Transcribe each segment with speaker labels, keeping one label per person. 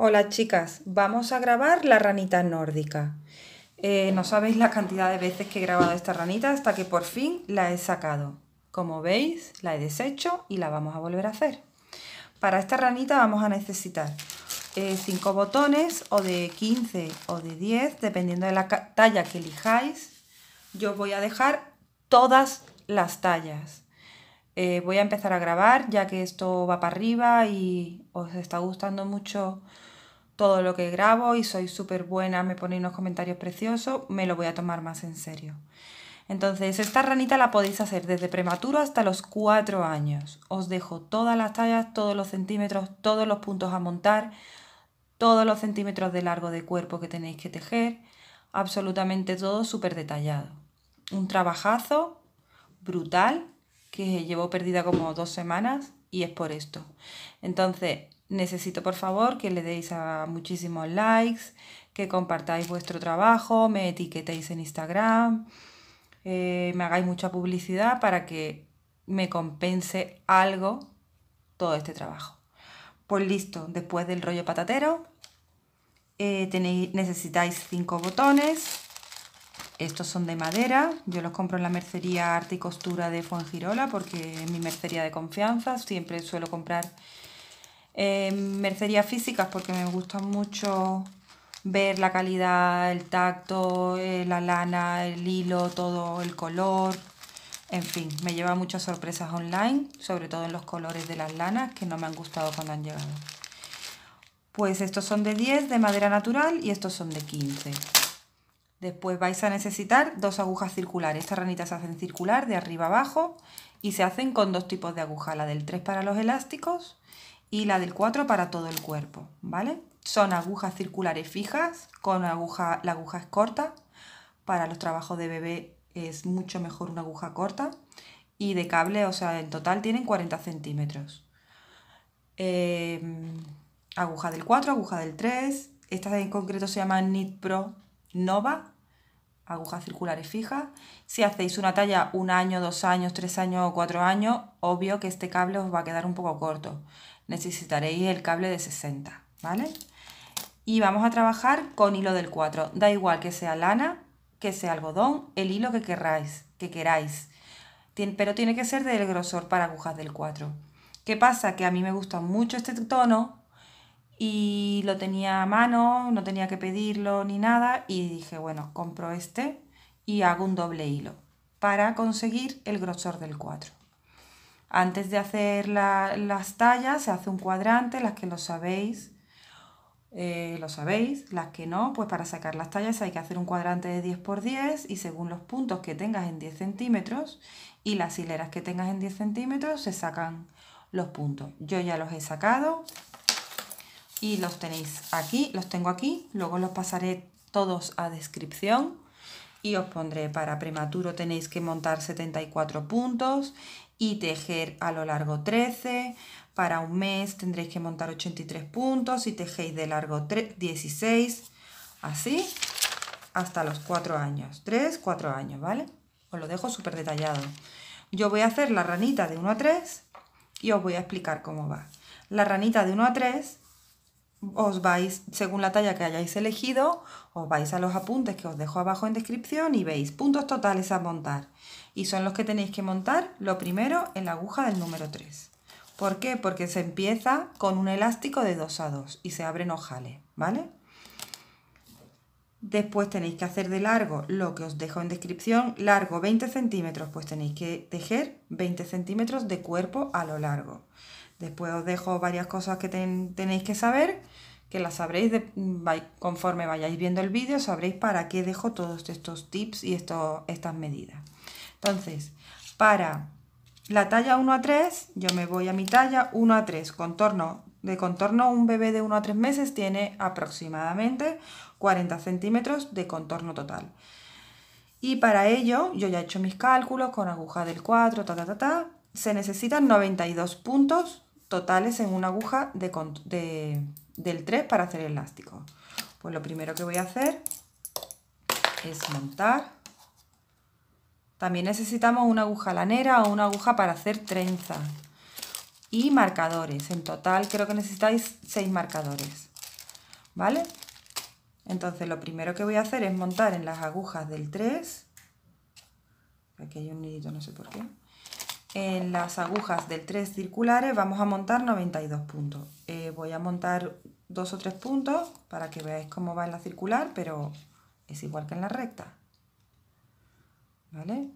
Speaker 1: Hola chicas, vamos a grabar la ranita nórdica. Eh, no sabéis la cantidad de veces que he grabado esta ranita hasta que por fin la he sacado. Como veis, la he deshecho y la vamos a volver a hacer. Para esta ranita vamos a necesitar 5 eh, botones o de 15 o de 10, dependiendo de la talla que elijáis. Yo voy a dejar todas las tallas. Eh, voy a empezar a grabar ya que esto va para arriba y os está gustando mucho todo lo que grabo y soy súper buena, me ponéis unos comentarios preciosos, me lo voy a tomar más en serio. Entonces, esta ranita la podéis hacer desde prematuro hasta los 4 años. Os dejo todas las tallas, todos los centímetros, todos los puntos a montar, todos los centímetros de largo de cuerpo que tenéis que tejer, absolutamente todo súper detallado. Un trabajazo brutal que llevo perdida como dos semanas y es por esto. Entonces, Necesito por favor que le deis a muchísimos likes, que compartáis vuestro trabajo, me etiquetéis en Instagram, eh, me hagáis mucha publicidad para que me compense algo todo este trabajo. Pues listo, después del rollo patatero eh, tenéis, necesitáis cinco botones. Estos son de madera, yo los compro en la mercería Arte y Costura de Fuengirola porque es mi mercería de confianza, siempre suelo comprar eh, mercerías físicas porque me gusta mucho ver la calidad, el tacto, eh, la lana, el hilo, todo el color. En fin, me lleva muchas sorpresas online, sobre todo en los colores de las lanas que no me han gustado cuando han llegado. Pues estos son de 10 de madera natural y estos son de 15. Después vais a necesitar dos agujas circulares. Estas ranitas se hacen circular de arriba abajo y se hacen con dos tipos de aguja, la del 3 para los elásticos y la del 4 para todo el cuerpo, ¿vale? Son agujas circulares fijas, con aguja, la aguja es corta, para los trabajos de bebé es mucho mejor una aguja corta, y de cable, o sea, en total tienen 40 centímetros. Em, aguja del 4, aguja del 3, estas en concreto se llaman Knit Pro Nova, agujas circulares fijas. Si hacéis una talla un año, dos años, tres años o cuatro años, obvio que este cable os va a quedar un poco corto necesitaréis el cable de 60, ¿vale? Y vamos a trabajar con hilo del 4, da igual que sea lana, que sea algodón, el hilo que queráis, que queráis, pero tiene que ser del grosor para agujas del 4. ¿Qué pasa? Que a mí me gusta mucho este tono y lo tenía a mano, no tenía que pedirlo ni nada y dije, bueno, compro este y hago un doble hilo para conseguir el grosor del 4. Antes de hacer las tallas se hace un cuadrante, las que lo sabéis, eh, lo sabéis, las que no, pues para sacar las tallas hay que hacer un cuadrante de 10 por 10 y según los puntos que tengas en 10 centímetros y las hileras que tengas en 10 centímetros se sacan los puntos. Yo ya los he sacado y los tenéis aquí, los tengo aquí, luego los pasaré todos a descripción y os pondré para prematuro tenéis que montar 74 puntos y tejer a lo largo 13. Para un mes tendréis que montar 83 puntos y tejéis de largo 16, así hasta los 4 años. 3, 4 años, ¿vale? Os lo dejo súper detallado. Yo voy a hacer la ranita de 1 a 3 y os voy a explicar cómo va. La ranita de 1 a 3 os vais, según la talla que hayáis elegido, os vais a los apuntes que os dejo abajo en descripción y veis puntos totales a montar. Y son los que tenéis que montar lo primero en la aguja del número 3. ¿Por qué? Porque se empieza con un elástico de 2 a 2 y se abren ojales, ¿vale? Después tenéis que hacer de largo lo que os dejo en descripción, largo 20 centímetros, pues tenéis que tejer 20 centímetros de cuerpo a lo largo. Después os dejo varias cosas que tenéis que saber, que las sabréis conforme vayáis viendo el vídeo, sabréis para qué dejo todos estos tips y estas medidas. Entonces, para la talla 1 a 3, yo me voy a mi talla 1 a 3, contorno. De contorno, un bebé de 1 a 3 meses tiene aproximadamente 40 centímetros de contorno total. Y para ello, yo ya he hecho mis cálculos con aguja del 4, ta, Se necesitan 92 puntos totales en una aguja de, del 3 para hacer elástico. Pues lo primero que voy a hacer es montar. También necesitamos una aguja lanera o una aguja para hacer trenza. Y marcadores. En total creo que necesitáis 6 marcadores. ¿Vale? Entonces lo primero que voy a hacer es montar en las agujas del 3. Aquí hay un nido, no sé por qué en las agujas del 3 circulares vamos a montar 92 puntos. Eh, voy a montar dos o tres puntos para que veáis cómo va en la circular, pero es igual que en la recta. ¿Vale?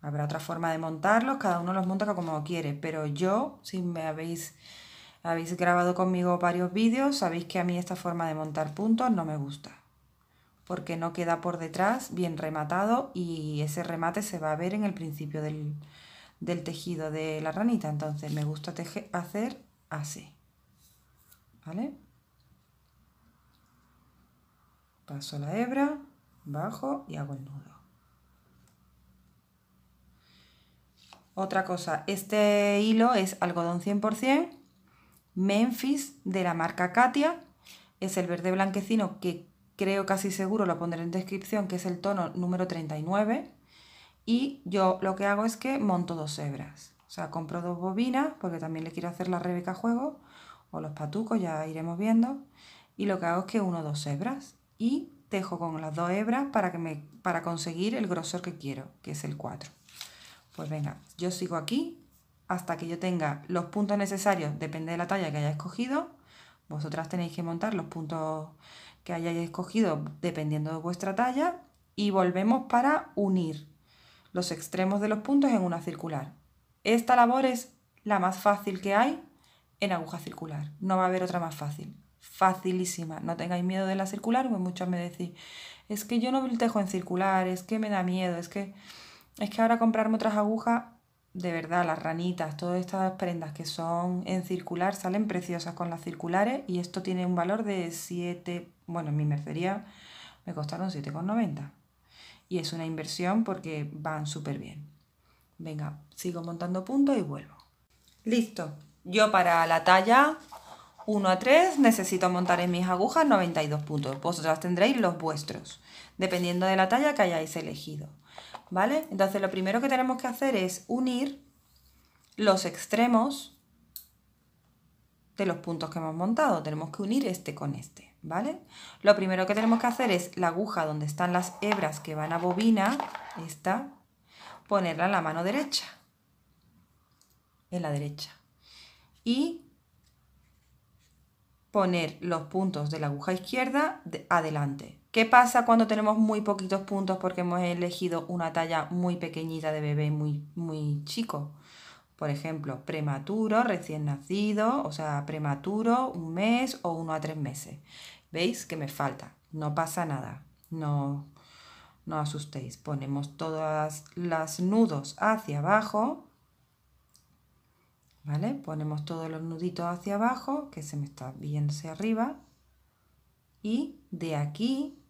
Speaker 1: Habrá otra forma de montarlos, cada uno los monta como quiere, pero yo, si me habéis, habéis grabado conmigo varios vídeos, sabéis que a mí esta forma de montar puntos no me gusta porque no queda por detrás, bien rematado y ese remate se va a ver en el principio del, tejido de la ranita. Entonces me gusta hacer así. ¿Vale? Paso la hebra, bajo y hago el nudo. Otra cosa, este hilo es algodón 100%, Memphis de la marca Katia. Es el verde blanquecino que creo casi seguro, lo pondré en descripción, que es el tono número 39. Y yo lo que hago es que monto dos hebras. O sea, compro dos bobinas, porque también le quiero hacer la Rebeca Juego, o los patucos, ya iremos viendo. Y lo que hago es que uno dos hebras y tejo con las dos hebras para, que me, para conseguir el grosor que quiero, que es el 4. Pues venga, yo sigo aquí hasta que yo tenga los puntos necesarios, depende de la talla que haya escogido, vosotras tenéis que montar los puntos que hayáis escogido dependiendo de vuestra talla y volvemos para unir los extremos de los puntos en una circular. Esta labor es la más fácil que hay en aguja circular. No va a haber otra más fácil. Facilísima. No tengáis miedo de la circular, pues muchos me decís, es que yo no tejo en circular, es que me da miedo, es que, es que ahora comprarme otras agujas de verdad, las ranitas, todas estas prendas que son en circular, salen preciosas con las circulares y esto tiene un valor de 7, bueno, en mi mercería me costaron 7,90. Y es una inversión porque van súper bien. Venga, sigo montando puntos y vuelvo. Listo. Yo para la talla 1 a 3 necesito montar en mis agujas 92 puntos. Vosotras tendréis los vuestros, dependiendo de la talla que hayáis elegido. ¿vale? Entonces lo primero que tenemos que hacer es unir los extremos de los puntos que hemos montado. Tenemos que unir este con este, ¿vale? Lo primero que tenemos que hacer es la aguja donde están las hebras que van a bobina, esta, ponerla en la mano derecha, en la derecha. Y poner los puntos de la aguja izquierda adelante. ¿Qué pasa cuando tenemos muy poquitos puntos porque hemos elegido una talla muy pequeñita de bebé muy, muy chico? Por ejemplo, prematuro, recién nacido, o sea, prematuro, un mes o uno a tres meses. ¿Veis que me falta? No pasa nada, no, no asustéis. Ponemos todas las nudos hacia abajo Ponemos todos los nuditos hacia abajo, que se me está viendo hacia arriba. Y de aquí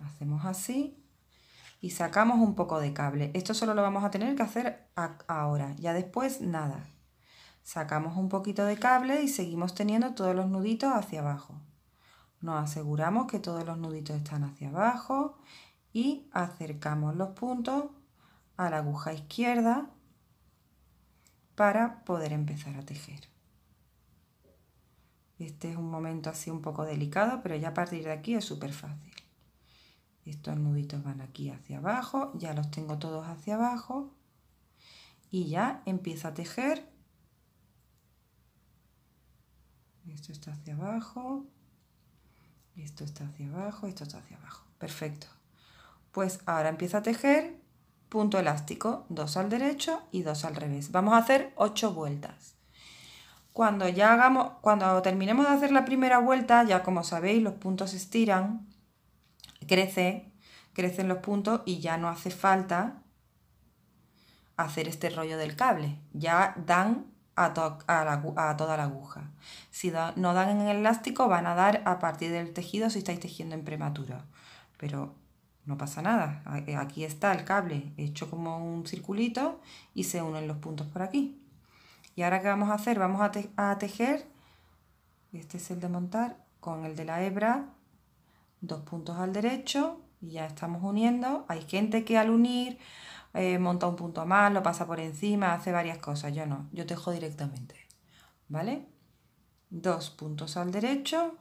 Speaker 1: hacemos así y sacamos un poco de cable. Esto solo lo vamos a tener que hacer ahora, ya después nada. Sacamos un poquito de cable y seguimos teniendo todos los nuditos hacia abajo. Nos aseguramos que todos los nuditos están hacia abajo y acercamos los puntos a la aguja izquierda para poder empezar a tejer. Este es un momento así un poco delicado, pero ya a partir de aquí es súper fácil. Estos nuditos van aquí hacia abajo, ya los tengo todos hacia abajo y ya empiezo a tejer. Esto está hacia abajo, esto está hacia abajo, esto está hacia abajo. Perfecto. Pues ahora empiezo a tejer punto elástico, dos al derecho y dos al revés. Vamos a hacer 8 vueltas. Cuando ya hagamos, cuando terminemos de hacer la primera vuelta, ya como sabéis, los puntos se estiran, crece, crecen los puntos y ya no hace falta hacer este rollo del cable. Ya dan a, a, toda la aguja. Si no dan en el elástico, van a dar a partir del tejido si estáis tejiendo en prematuro. Pero no pasa nada. Eh, aquí está el cable hecho como un circulito y se unen los puntos por aquí. Y ahora qué vamos a hacer? Vamos a, tejer, este es el de montar, con el de la hebra, dos puntos al derecho y ya estamos uniendo. Hay gente que al unir eh, monta un punto más, lo pasa por encima, hace varias cosas. Yo no, yo tejo directamente. ¿Vale? Dos puntos al derecho,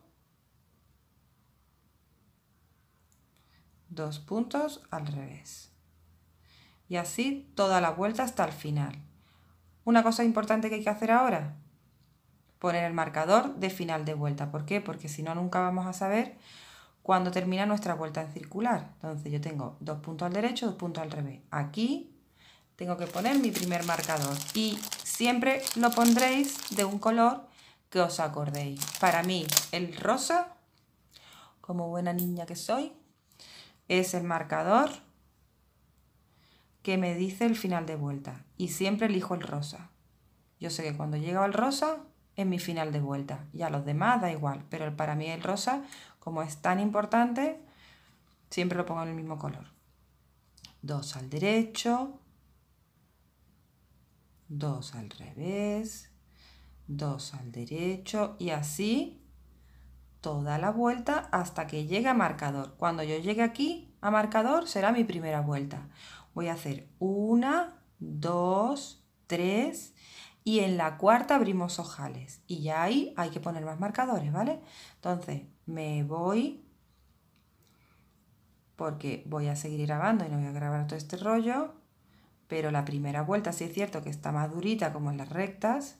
Speaker 1: dos puntos al revés. Y así toda la vuelta hasta el final. Una cosa importante que hay que hacer ahora, poner el marcador de final de vuelta. ¿Por qué? Porque si no nunca vamos a saber cuándo termina nuestra vuelta en circular. Entonces yo tengo dos puntos al derecho, dos puntos al revés. Aquí tengo que poner mi primer marcador y siempre lo pondréis de un color que os acordéis. Para mí el rosa, como buena niña que soy, es el marcador que me dice el final de vuelta. Y siempre elijo el rosa. Yo sé que cuando llego al rosa es mi final de vuelta. Y a los demás da igual. Pero para mí el rosa, como es tan importante, siempre lo pongo en el mismo color. Dos al derecho. dos al revés. dos al derecho. Y así toda la vuelta hasta que llegue a marcador. Cuando yo llegue aquí a marcador será mi primera vuelta. Voy a hacer una, dos, tres y en la cuarta abrimos ojales. Y ya ahí hay que poner más marcadores, ¿vale? Entonces me voy porque voy a seguir grabando y no voy a grabar todo este rollo. Pero la primera vuelta sí es cierto que está más durita como en las rectas.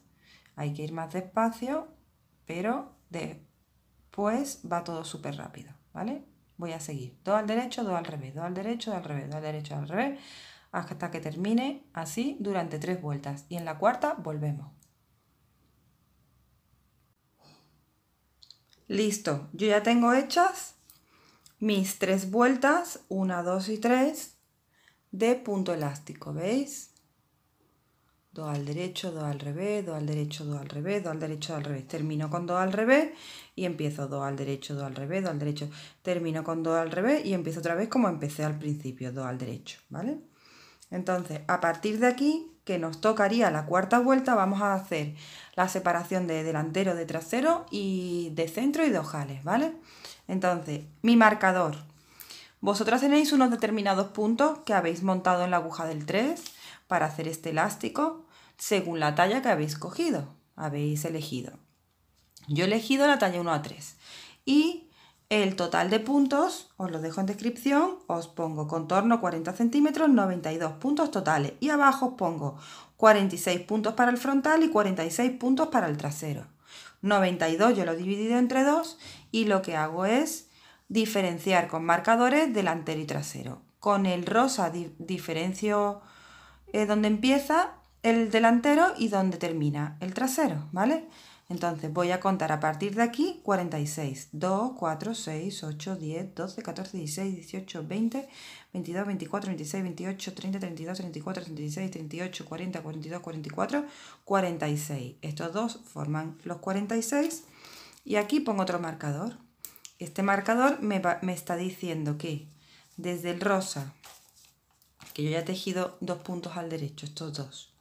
Speaker 1: Hay que ir más despacio, pero de pues va todo súper rápido, ¿vale? Voy a seguir. dos al derecho, dos al revés, dos al derecho, al revés, dos al derecho, al revés, hasta que termine así durante tres vueltas. Y en la cuarta volvemos. Listo, yo ya tengo hechas mis tres vueltas, 1, dos y 3 de punto elástico, ¿veis? 2 al derecho, 2 al revés, 2 al derecho, 2 al revés, 2 al derecho, 2 al revés. Termino con 2 al revés y empiezo 2 al derecho, 2 al revés, 2 al derecho. Termino con 2 al revés y empiezo otra vez como empecé al principio, 2 al derecho, ¿vale? Entonces, a partir de aquí, que nos tocaría la cuarta vuelta, vamos a hacer la separación de delantero, de trasero y de centro y de ojales, ¿vale? Entonces, mi marcador. Vosotras tenéis unos determinados puntos que habéis montado en la aguja del 3 para hacer este elástico según la talla que habéis cogido, habéis elegido. Yo he elegido la talla 1 a 3 y el total de puntos os lo dejo en descripción, os pongo contorno 40 centímetros, 92 puntos totales y abajo os pongo 46 puntos para el frontal y 46 puntos para el trasero. 92 yo lo he dividido entre 2 y lo que hago es diferenciar con marcadores delantero y trasero. Con el rosa diferencio eh, donde empieza el delantero y donde termina el trasero, ¿vale? Entonces voy a contar a partir de aquí 46, 2, 4, 6, 8, 10, 12, 14, 16, 18, 20, 22, 24, 26, 28, 30, 32, 34, 36, 38, 40, 42, 44, 46. Estos dos forman los 46 y aquí pongo otro marcador. Este marcador me, me está diciendo que desde el rosa que yo ya he tejido dos puntos al derecho, estos dos.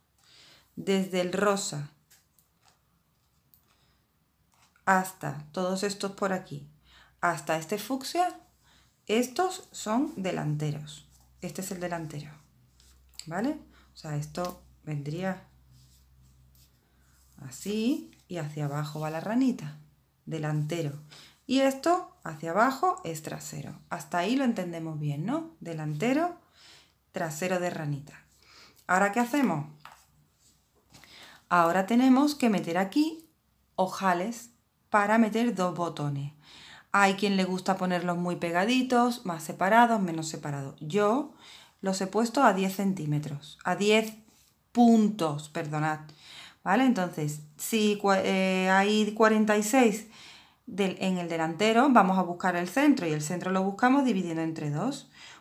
Speaker 1: Desde el rosa hasta todos estos por aquí, hasta este fucsia, estos son delanteros. Este es el delantero, ¿vale? O sea, esto vendría así y hacia abajo va la ranita, delantero. Y esto hacia abajo es trasero. Hasta ahí lo entendemos bien, ¿no? Delantero, trasero de ranita. ¿Ahora qué hacemos? Ahora tenemos que meter aquí ojales para meter dos botones. Hay quien le gusta ponerlos muy pegaditos, más separados, menos separados. Yo los he puesto a 10 centímetros, a 10 puntos, perdonad. ¿Vale? Entonces, si eh, hay 46 en el delantero, vamos a buscar el centro y el centro lo buscamos dividiendo entre dos.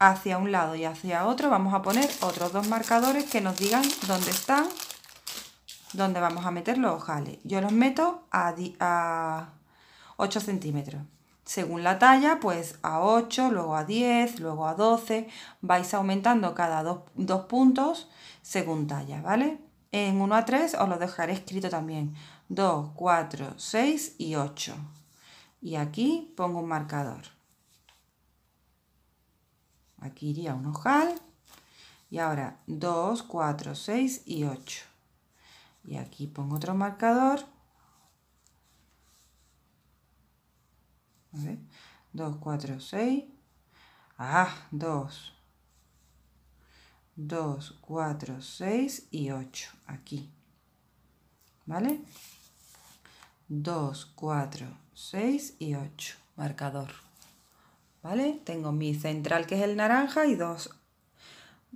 Speaker 1: hacia un lado y hacia otro vamos a poner otros dos marcadores que nos digan dónde están, dónde vamos a meter los ojales. Yo los meto a, 8 centímetros. Según la talla, pues a 8, luego a 10, luego a 12, vais aumentando cada dos, dos puntos según talla, ¿vale? En 1 a 3 os lo dejaré escrito también. 2, 4, 6 y 8. Y aquí pongo un marcador. Aquí iría un ojal. Y ahora 2, 4, 6 y 8. Y aquí pongo otro marcador. 2, 4, 6. Ah, 2. 2, 4, 6 y 8. Aquí. ¿Vale? 2, 4, 6 y 8. Marcador. ¿vale? Tengo mi central que es el naranja y dos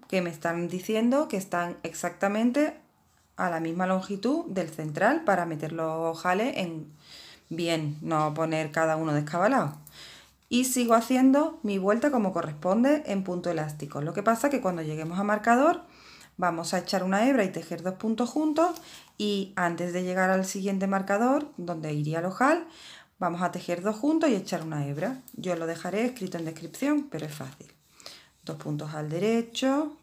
Speaker 1: que me están diciendo que están exactamente a la misma longitud del central para meter los ojales en bien, no poner cada uno descabalado. Y sigo haciendo mi vuelta como corresponde en punto elástico. Lo que pasa que cuando lleguemos a marcador vamos a echar una hebra y tejer dos puntos juntos y antes de llegar al siguiente marcador donde iría el ojal Vamos a tejer dos juntos y echar una hebra. Yo lo dejaré escrito en descripción, pero es fácil. Dos puntos al derecho,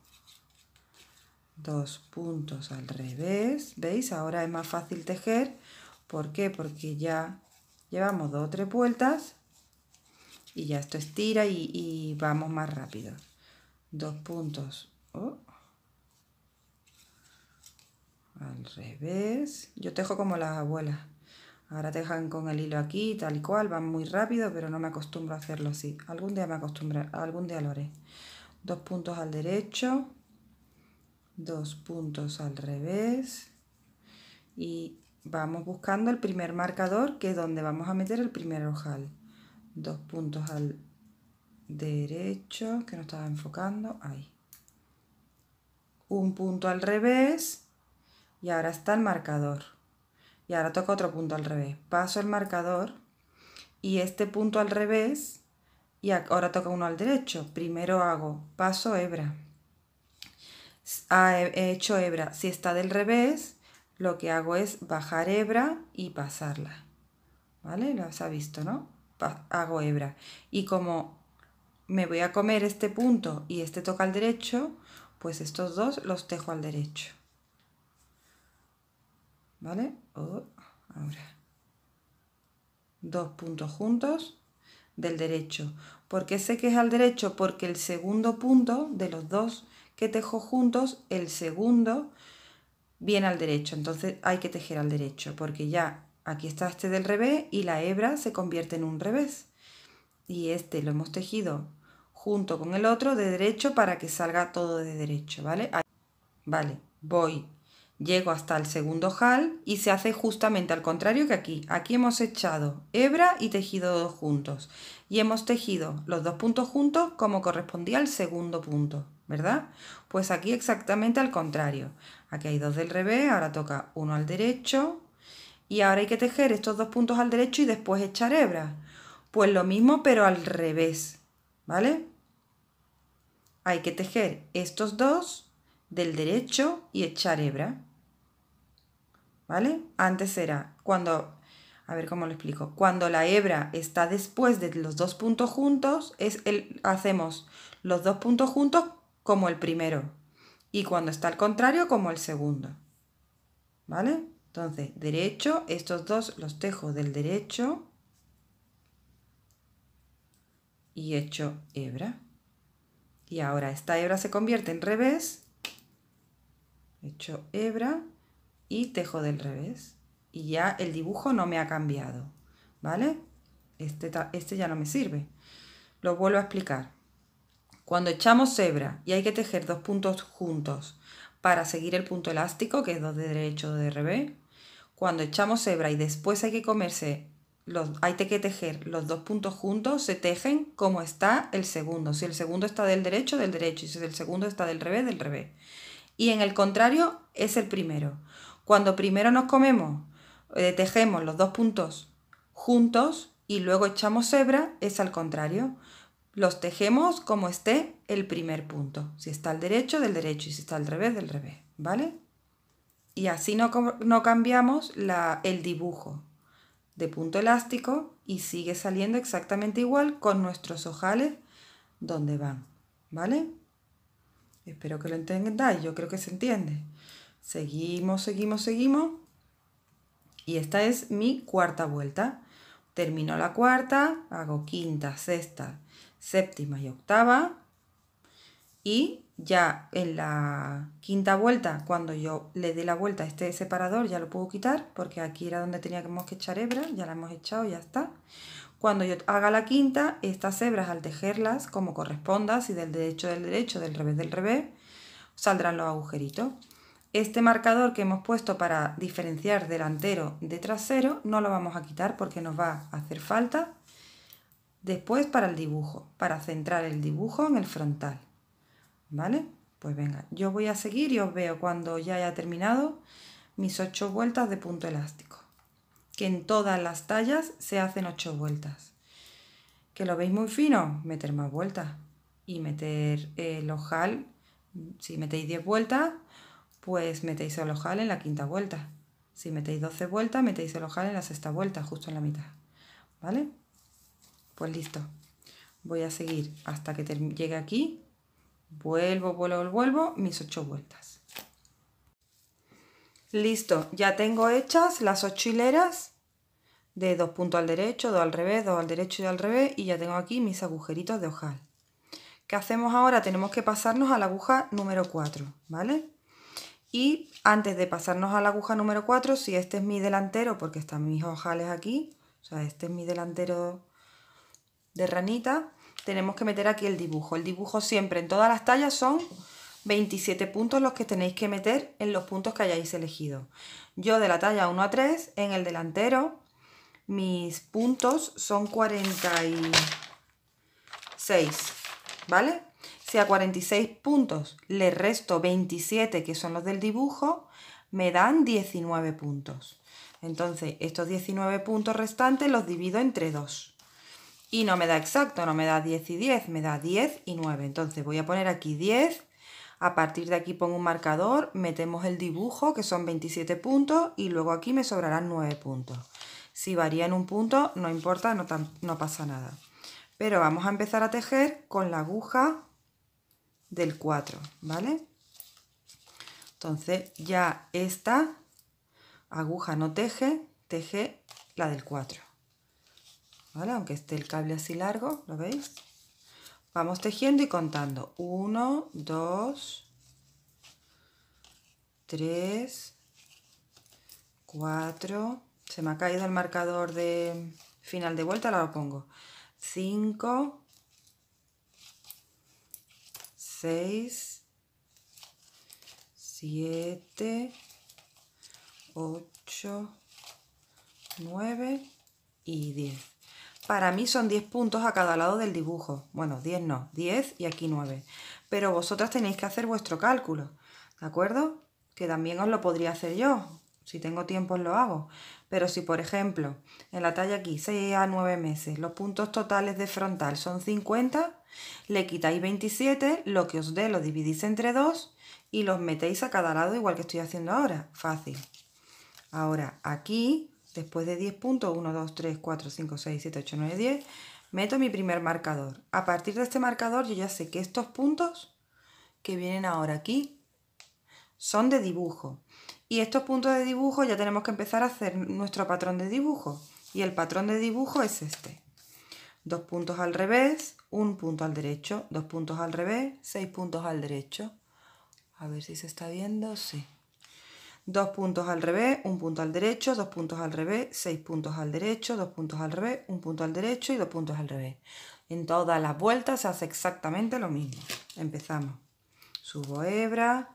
Speaker 1: dos puntos al revés. ¿Veis? Ahora es más fácil tejer. ¿Por qué? Porque ya llevamos dos o tres vueltas y ya esto estira y, y vamos más rápido. Dos puntos. Oh, al revés. Yo tejo como las abuelas. Ahora te dejan con el hilo aquí, tal y cual, van muy rápido, pero no me acostumbro a hacerlo así. Algún día me acostumbraré, algún día lo haré. Dos puntos al derecho, dos puntos al revés y vamos buscando el primer marcador que es donde vamos a meter el primer ojal. Dos puntos al derecho, que no estaba enfocando, ahí. Un punto al revés y ahora está el marcador. Y ahora toca otro punto al revés. Paso el marcador y este punto al revés y ahora toca uno al derecho. Primero hago paso hebra. Ah, he hecho hebra. Si está del revés, lo que hago es bajar hebra y pasarla. ¿Vale? Lo has visto, ¿no? Hago hebra. Y como me voy a comer este punto y este toca al derecho, pues estos dos los tejo al derecho. ¿Vale? dos puntos juntos del derecho. porque sé que es al derecho? Porque el segundo punto de los dos que tejo juntos, el segundo viene al derecho. Entonces hay que tejer al derecho, porque ya aquí está este del revés y la hebra se convierte en un revés. Y este lo hemos tejido junto con el otro de derecho para que salga todo de derecho, ¿vale? Vale, voy Llego hasta el segundo hal y se hace justamente al contrario que aquí. Aquí hemos echado hebra y tejido dos juntos. Y hemos tejido los dos puntos juntos como correspondía al segundo punto, ¿verdad? Pues aquí exactamente al contrario. Aquí hay dos del revés, ahora toca uno al derecho. Y ahora hay que tejer estos dos puntos al derecho y después echar hebra. Pues lo mismo pero al revés, ¿vale? Hay que tejer estos dos del derecho y echar hebra. ¿vale? Antes era cuando, a ver cómo lo explico, cuando la hebra está después de los dos puntos juntos, es el, hacemos los dos puntos juntos como el primero y cuando está al contrario como el segundo, ¿vale? Entonces, derecho, estos dos los tejo del derecho y hecho hebra. Y ahora esta hebra se convierte en revés, hecho hebra y tejo del revés. Y ya el dibujo no me ha cambiado, ¿vale? Este, este, ya no me sirve. Lo vuelvo a explicar. Cuando echamos cebra y hay que tejer dos puntos juntos para seguir el punto elástico, que es dos de derecho, de revés, cuando echamos cebra y después hay que comerse los, hay que tejer los dos puntos juntos, se tejen como está el segundo. Si el segundo está del derecho, del derecho. Y si el segundo está del revés, del revés. Y en el contrario es el primero. Cuando primero nos comemos, eh, tejemos los dos puntos juntos y luego echamos cebra, es al contrario. Los tejemos como esté el primer punto. Si está al derecho, del derecho. Y si está al revés, del revés. ¿Vale? Y así no, no cambiamos el dibujo de punto elástico y sigue saliendo exactamente igual con nuestros ojales donde van. ¿Vale? Espero que lo entendáis. Yo creo que se entiende. Seguimos, seguimos, seguimos. Y esta es mi cuarta vuelta. Termino la cuarta, hago quinta, sexta, séptima y octava. Y ya en la quinta vuelta, cuando yo le dé la vuelta a este separador, ya lo puedo quitar, porque aquí era donde teníamos que echar hebras, ya la hemos echado, ya está. Cuando yo haga la quinta, estas hebras al tejerlas como corresponda, si del derecho del derecho, del revés del revés, saldrán los agujeritos. Este marcador que hemos puesto para diferenciar delantero de trasero no lo vamos a quitar porque nos va a hacer falta después para el dibujo, para centrar el dibujo en el frontal. ¿Vale? Pues venga, yo voy a seguir y os veo cuando ya haya terminado mis ocho vueltas de punto elástico. Que en todas las tallas se hacen 8 vueltas. ¿Que lo veis muy fino? Meter más vueltas. Y meter el ojal, si metéis 10 vueltas, pues metéis el ojal en la quinta vuelta. Si metéis 12 vueltas, metéis el ojal en la sexta vuelta, justo en la mitad. ¿Vale? Pues listo. Voy a seguir hasta que llegue aquí. Vuelvo, vuelvo, vuelvo, mis 8 vueltas. Listo, ya tengo hechas las 8 hileras de 2 puntos al derecho, 2 al revés, 2 al derecho y al revés. Y ya tengo aquí mis agujeritos de ojal. ¿Qué hacemos ahora? Tenemos que pasarnos a la aguja número 4, ¿vale? Y antes de pasarnos a la aguja número 4, si este es mi delantero, porque están mis ojales aquí, o sea, este es mi delantero de ranita, tenemos que meter aquí el dibujo. El dibujo siempre en todas las tallas son 27 puntos los que tenéis que meter en los puntos que hayáis elegido. Yo de la talla 1 a 3, en el delantero, mis puntos son 46, ¿vale? Si a 46 puntos le resto 27, que son los del dibujo, me dan 19 puntos. Entonces, estos 19 puntos restantes los divido entre 2. Y no me da exacto, no me da 10 y 10, me da 10 y 9. Entonces voy a poner aquí 10, a partir de aquí pongo un marcador, metemos el dibujo, que son 27 puntos, y luego aquí me sobrarán 9 puntos. Si varía en un punto, no importa, no, no pasa nada. Pero vamos a empezar a tejer con la aguja del 4, ¿vale? Entonces ya esta aguja no teje, teje la del 4, ¿vale? Aunque esté el cable así largo, ¿lo veis? Vamos tejiendo y contando. 1, 2, 3, 4, se me ha caído el marcador de final de vuelta, ahora lo pongo. 5, 6, 7, 8, 9 y 10. Para mí son 10 puntos a cada lado del dibujo. Bueno, 10 no, 10 y aquí 9. Pero vosotras tenéis que hacer vuestro cálculo, ¿de acuerdo? Que también os lo podría hacer yo. Si tengo tiempo os lo hago. Pero si, por ejemplo, en la talla aquí, 6 a 9 meses, los puntos totales de frontal son 50, le quitáis 27, lo que os dé lo dividís entre 2 y los metéis a cada lado igual que estoy haciendo ahora. Fácil. Ahora aquí, después de 10 puntos, 1, 2, 3, 4, 5, 6, 7, 8, 9, 10, meto mi primer marcador. A partir de este marcador yo ya sé que estos puntos que vienen ahora aquí son de dibujo. Y estos puntos de dibujo ya tenemos que empezar a hacer nuestro patrón de dibujo. Y el patrón de dibujo es este dos puntos al revés, un punto al derecho, dos puntos al revés, seis puntos al derecho. A ver si se está viendo, sí. Dos puntos al revés, un punto al derecho, dos puntos al revés, seis puntos al derecho, dos puntos al revés, un punto al derecho y dos puntos al revés. En todas las vueltas se hace exactamente lo mismo. Empezamos. Subo hebra,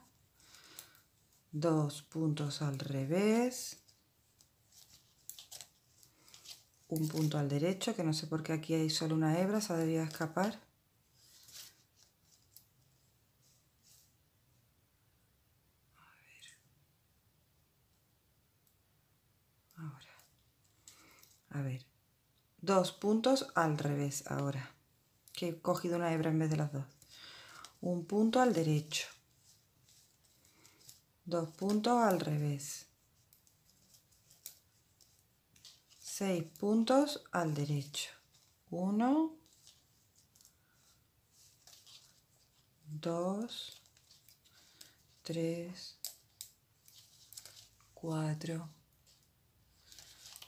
Speaker 1: dos puntos al revés, un punto al derecho, que no sé por qué aquí hay solo una hebra, se debería escapar. A ver. A ver. Dos puntos al revés ahora. Que he cogido una hebra en vez de las dos. Un punto al derecho. Dos puntos al revés. 6 puntos al derecho. 1, 2, 3, 4,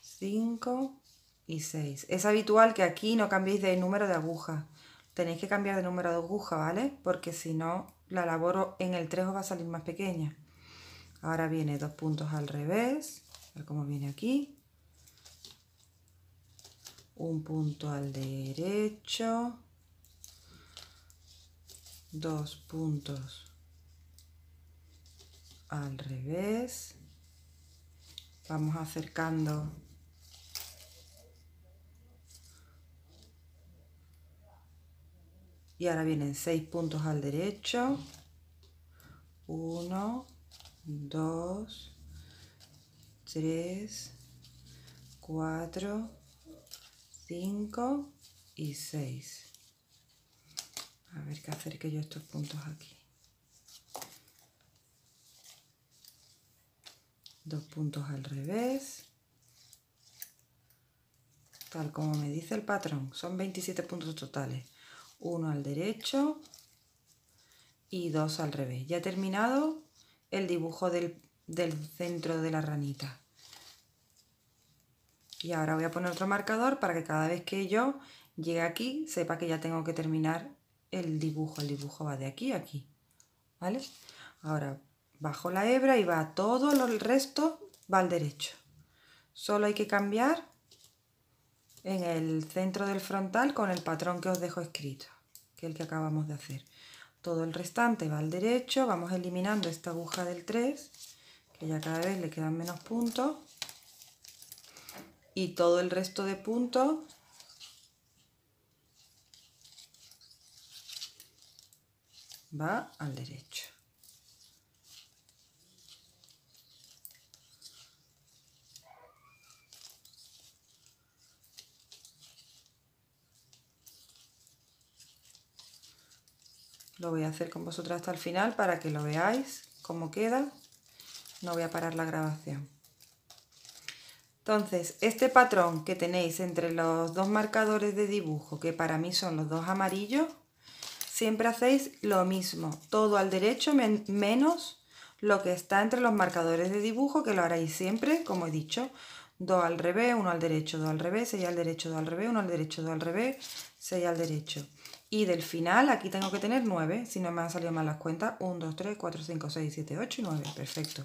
Speaker 1: 5 y 6. Es habitual que aquí no cambiéis de número de aguja. Tenéis que cambiar de número de aguja, ¿vale? Porque si no, la labor en el 3 os va a salir más pequeña. Ahora viene dos puntos al revés. A ver cómo viene aquí un punto al derecho, dos puntos al revés, vamos acercando y ahora vienen seis puntos al derecho, 1, 2, 3, 4, 5 y 6. A ver qué hacer que yo estos puntos aquí. Dos puntos al revés. Tal como me dice el patrón. Son 27 puntos totales. Uno al derecho y dos al revés. Ya he terminado el dibujo del, del centro de la ranita. Y ahora voy a poner otro marcador para que cada vez que yo llegue aquí sepa que ya tengo que terminar el dibujo. El dibujo va de aquí a aquí, ¿vale? Ahora bajo la hebra y va todo el resto va al derecho. Solo hay que cambiar en el centro del frontal con el patrón que os dejo escrito, que es el que acabamos de hacer. Todo el restante va al derecho, vamos eliminando esta aguja del 3, que ya cada vez le quedan menos puntos y todo el resto de puntos va al derecho. Lo voy a hacer con vosotras hasta el final para que lo veáis cómo queda. No voy a parar la grabación. Entonces, este patrón que tenéis entre los dos marcadores de dibujo, que para mí son los dos amarillos, siempre hacéis lo mismo, todo al derecho menos lo que está entre los marcadores de dibujo, que lo haréis siempre, como he dicho, 2 al revés, uno al derecho, 2 al revés, 6 al derecho, 2 al revés, uno al derecho, 2 al revés, 6 al derecho. Y del final, aquí tengo que tener 9, si no me han salido mal las cuentas, 1, 2, 3, 4, 5, 6, 7, 8 y 9, perfecto.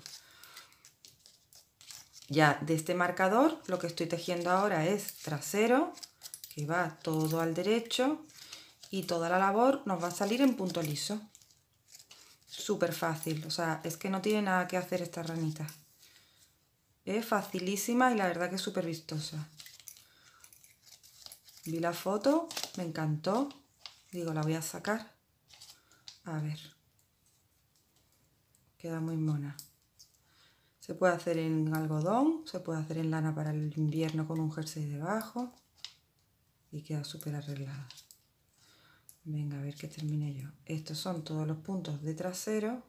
Speaker 1: Ya de este marcador lo que estoy tejiendo ahora es trasero, que va todo al derecho y toda la labor nos va a salir en punto liso. Súper fácil, o sea, es que no tiene nada que hacer esta ranita. Es facilísima y la verdad que es súper vistosa. Vi la foto, me encantó, digo, la voy a sacar. A ver, queda muy mona. Se puede hacer en algodón, se puede hacer en lana para el invierno con un jersey debajo. Y queda súper arreglada. Venga, a ver qué termine yo. Estos son todos los puntos de trasero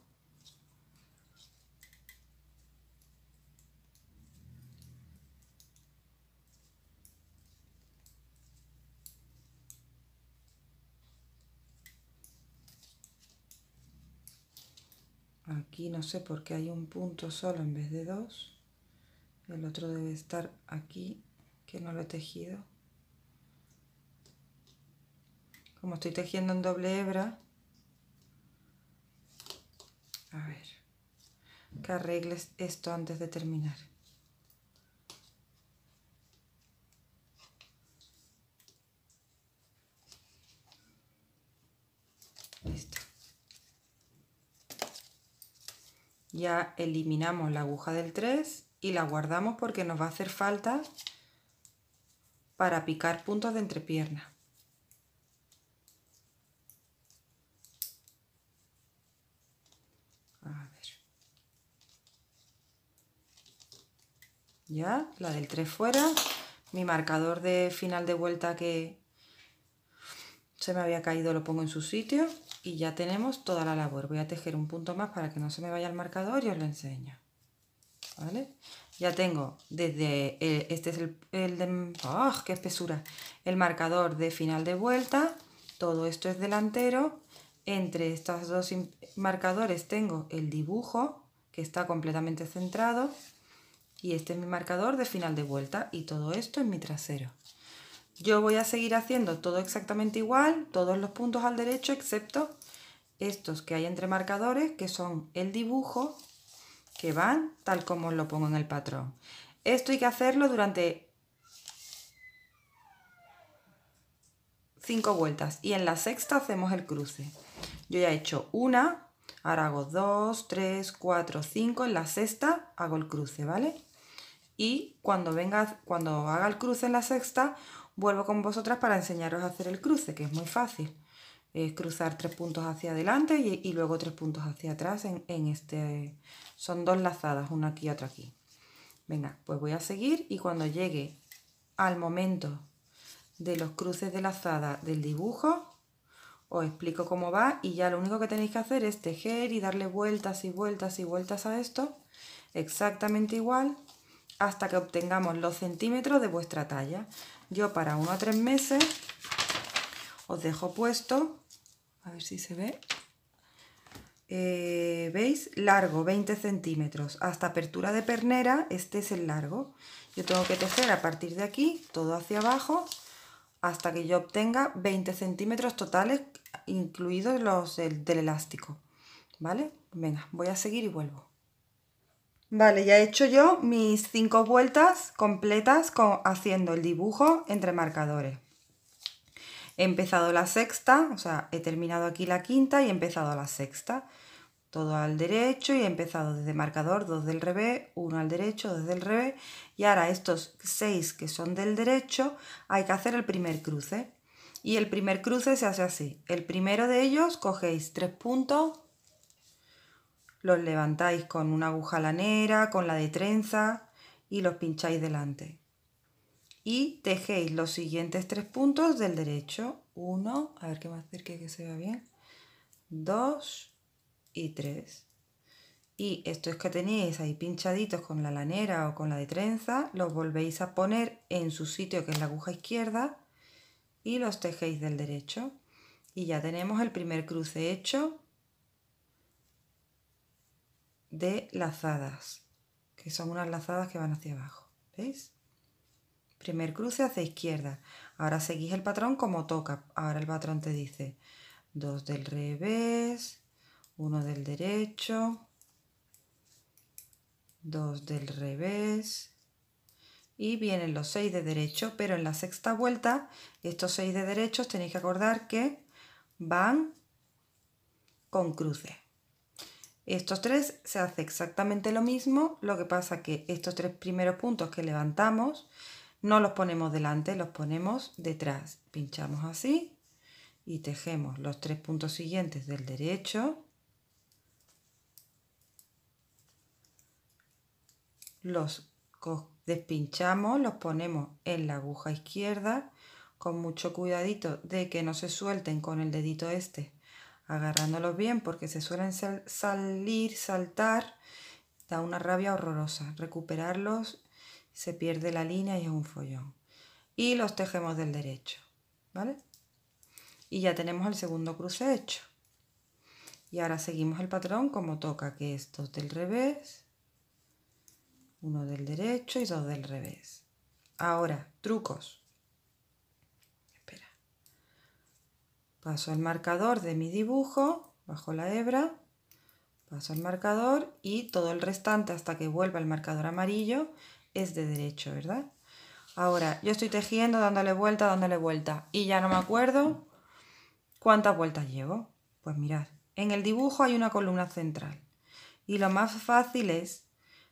Speaker 1: Aquí no sé por qué hay un punto solo en vez de dos. El otro debe estar aquí, que no lo he tejido. Como estoy tejiendo en doble hebra, a ver, que arregles esto antes de terminar. Ya eliminamos la aguja del 3 y la guardamos porque nos va a hacer falta para picar puntos de entrepierna. Ya, la del 3 fuera. Mi marcador de final de vuelta que se me había caído lo pongo en su sitio y ya tenemos toda la labor. Voy a tejer un punto más para que no se me vaya el marcador y os lo enseño. Ya tengo desde, este es el, ¡ah! qué espesura! El marcador de final de vuelta, todo esto es delantero. Entre estos dos marcadores tengo el dibujo, que está completamente centrado. Y este es mi marcador de final de vuelta y todo esto es mi trasero yo voy a seguir haciendo todo exactamente igual, todos los puntos al derecho, excepto estos que hay entre marcadores, que son el dibujo, que van tal como lo pongo en el patrón. Esto hay que hacerlo durante 5 vueltas y en la sexta hacemos el cruce. Yo ya he hecho una, ahora hago 2, 3, 4, 5, en la sexta hago el cruce, ¿vale? Y cuando, venga, cuando haga el cruce en la sexta, vuelvo con vosotras para enseñaros a hacer el cruce, que es muy fácil. Es cruzar tres puntos hacia adelante y, luego tres puntos hacia atrás en, en este... Son dos lazadas, una aquí y otra aquí. Venga, pues voy a seguir y cuando llegue al momento de los cruces de lazada del dibujo, os explico cómo va y ya lo único que tenéis que hacer es tejer y darle vueltas y vueltas y vueltas a esto exactamente igual hasta que obtengamos los centímetros de vuestra talla. Yo para uno a tres meses os dejo puesto, a ver si se ve, eh, ¿veis? Largo, 20 centímetros, hasta apertura de pernera, este es el largo. Yo tengo que tejer a partir de aquí, todo hacia abajo, hasta que yo obtenga 20 centímetros totales, incluidos los del, del elástico. ¿Vale? Venga, voy a seguir y vuelvo. Vale, ya he hecho yo mis cinco vueltas completas con, haciendo el dibujo entre marcadores. He empezado la sexta, o sea, he terminado aquí la quinta y he empezado la sexta. Todo al derecho y he empezado desde marcador, dos del revés, uno al derecho, dos del revés. Y ahora estos seis que son del derecho, hay que hacer el primer cruce. Y el primer cruce se hace así. El primero de ellos cogéis tres puntos, los levantáis con una aguja lanera, con la de trenza y los pincháis delante. Y tejéis los siguientes tres puntos del derecho. Uno, a ver que me acerque que se vea bien. Dos y tres. Y estos que tenéis ahí pinchaditos con la lanera o con la de trenza, los volvéis a poner en su sitio que es la aguja izquierda y los tejéis del derecho. Y ya tenemos el primer cruce hecho de lazadas, que son unas lazadas que van hacia abajo. ¿Veis? Primer cruce hacia izquierda. Ahora seguís el patrón como toca. Ahora el patrón te dice dos del revés, uno del derecho, dos del revés. Y vienen los seis de derecho, pero en la sexta vuelta, estos seis de derechos tenéis que acordar que van con cruces. Estos tres se hace exactamente lo mismo, lo que pasa que estos tres primeros puntos que levantamos no los ponemos delante, los ponemos detrás. Pinchamos así y tejemos los tres puntos siguientes del derecho. Los despinchamos, los ponemos en la aguja izquierda con mucho cuidadito de que no se suelten con el dedito este agarrándolos bien porque se suelen salir, saltar, da una rabia horrorosa. Recuperarlos se pierde la línea y es un follón. Y los tejemos del derecho, ¿vale? Y ya tenemos el segundo cruce hecho. Y ahora seguimos el patrón como toca, que es dos del revés, uno del derecho y dos del revés. Ahora, trucos. paso el marcador de mi dibujo bajo la hebra, paso el marcador y todo el restante hasta que vuelva el marcador amarillo es de derecho, ¿verdad? Ahora, yo estoy tejiendo, dándole vuelta, dándole vuelta y ya no me acuerdo cuántas vueltas llevo. Pues mirad, en el dibujo hay una columna central y lo más fácil es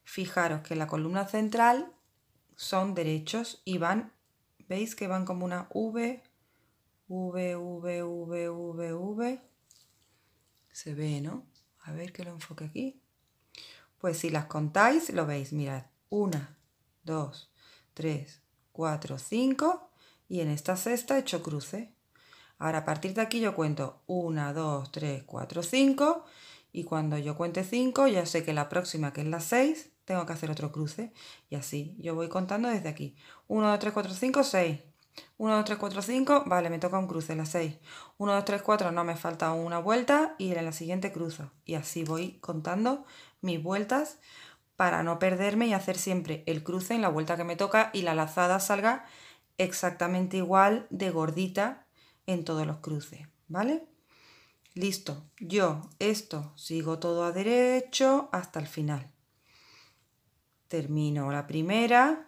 Speaker 1: fijaros que la columna central son derechos y van, veis que van como una V V, V, V, V, V. Se ve, ¿no? A ver que lo enfoque aquí. Pues si las contáis, lo veis. Mirad, 1, 2, 3, 4, 5. Y en esta sexta he hecho cruce. Ahora a partir de aquí yo cuento 1, 2, 3, 4, 5. Y cuando yo cuente 5, ya sé que la próxima, que es la 6, tengo que hacer otro cruce. Y así, yo voy contando desde aquí. 1, 2, 3, 4, 5, 6. 1, 2, 3, 4, 5, vale, me toca un cruce, la 6. 1, 2, 3, 4, no, me falta una vuelta y en la siguiente cruzo. Y así voy contando mis vueltas para no perderme y hacer siempre el cruce en la vuelta que me toca y la lazada salga exactamente igual de gordita en todos los cruces, ¿vale? Listo, yo esto sigo todo a derecho hasta el final. Termino la primera,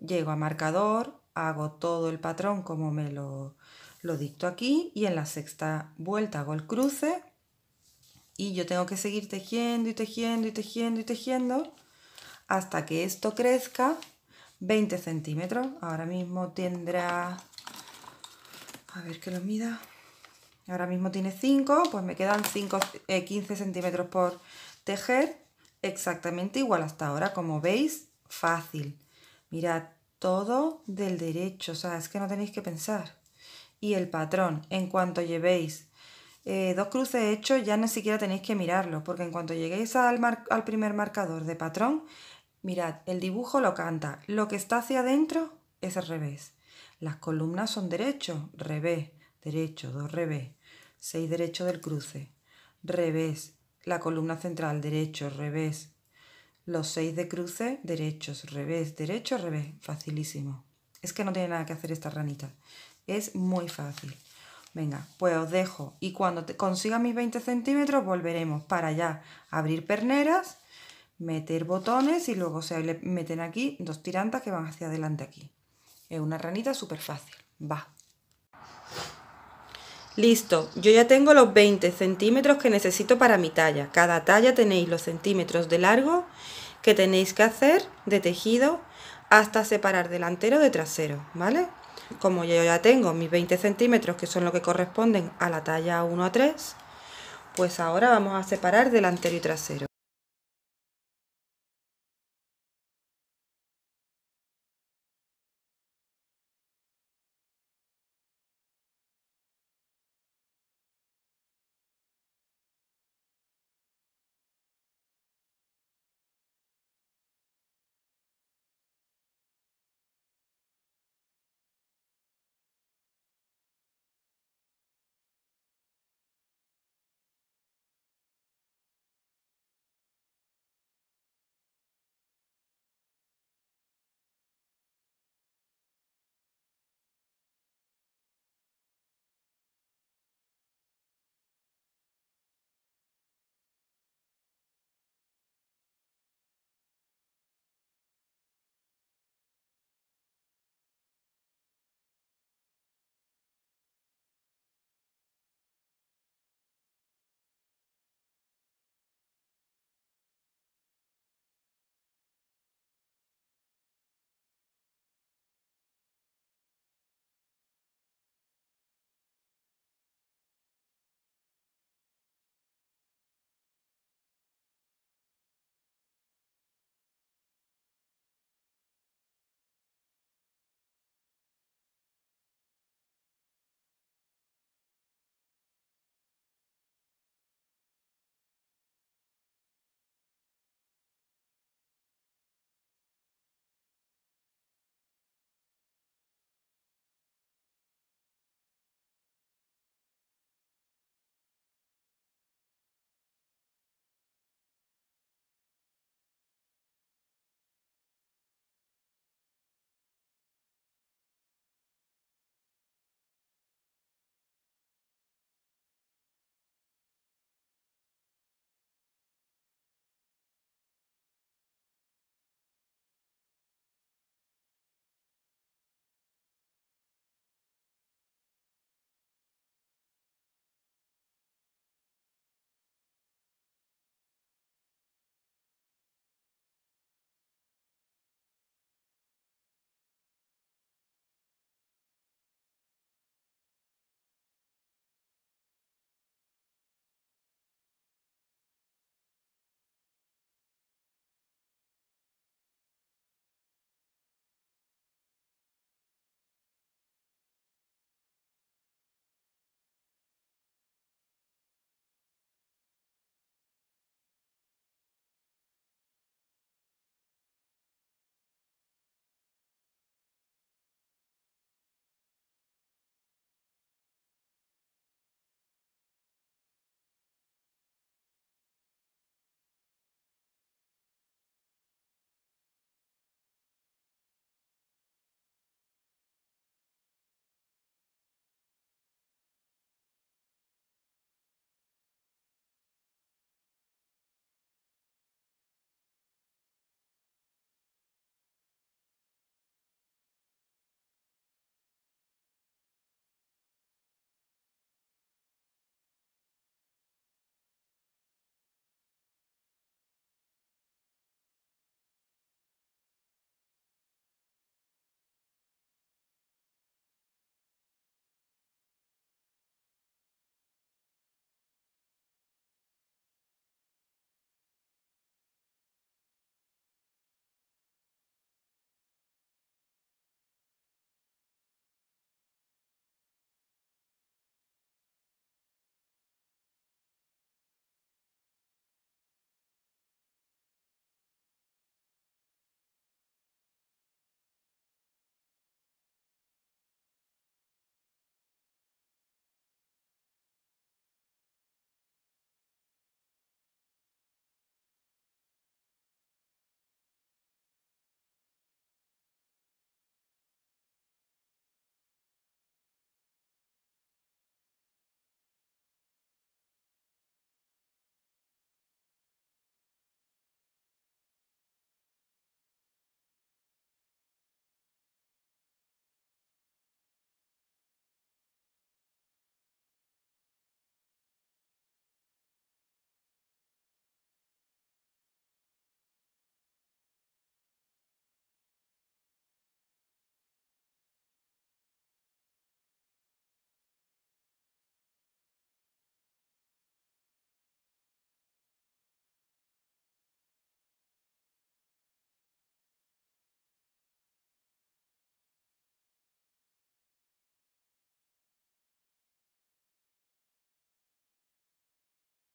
Speaker 1: llego a marcador, hago todo el patrón como me lo, lo dicto aquí y en la sexta vuelta hago el cruce y yo tengo que seguir tejiendo y tejiendo y tejiendo y tejiendo hasta que esto crezca 20 centímetros. Ahora mismo tendrá, a ver que lo mida, ahora mismo tiene 5, pues me quedan 5, 15 eh, centímetros por tejer, exactamente igual hasta ahora, como veis, fácil. Mirad, todo del derecho, o sea, es que no tenéis que pensar. Y el patrón, en cuanto llevéis eh, dos cruces hechos, ya ni siquiera tenéis que mirarlo, porque en cuanto lleguéis al, al primer marcador de patrón, mirad, el dibujo lo canta, lo que está hacia adentro es al revés. Las columnas son derecho, revés, derecho, dos revés, seis derecho del cruce, revés, la columna central, derecho, revés, los seis de cruce, derechos, revés, derecho, revés. Facilísimo. Es que no tiene nada que hacer esta ranita. Es muy fácil. Venga, pues os dejo. Y cuando consiga mis 20 centímetros, volveremos para allá. Abrir perneras, meter botones y luego se meten aquí dos tirantas que van hacia adelante aquí. Es una ranita súper fácil. Va. Listo, yo ya tengo los 20 centímetros que necesito para mi talla. Cada talla tenéis los centímetros de largo que tenéis que hacer de tejido hasta separar delantero de trasero, ¿vale? Como yo ya tengo mis 20 centímetros, que son lo que corresponden a la talla 1 a 3, pues ahora vamos a separar delantero y trasero.